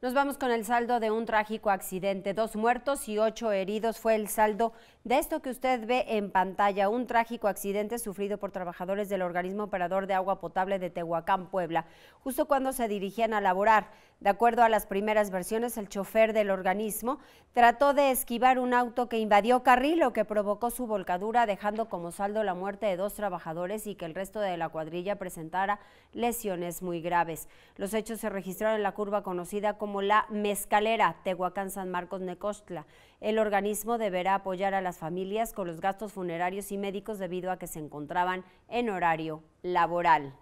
Nos vamos con el saldo de un trágico accidente. Dos muertos y ocho heridos fue el saldo de esto que usted ve en pantalla. Un trágico accidente sufrido por trabajadores del organismo operador de agua potable de Tehuacán, Puebla, justo cuando se dirigían a laborar. De acuerdo a las primeras versiones, el chofer del organismo trató de esquivar un auto que invadió carril, lo que provocó su volcadura, dejando como saldo la muerte de dos trabajadores y que el resto de la cuadrilla presentara lesiones muy graves. Los hechos se registraron en la curva conocida como como la Mezcalera Tehuacán San Marcos Necostla. El organismo deberá apoyar a las familias con los gastos funerarios y médicos debido a que se encontraban en horario laboral.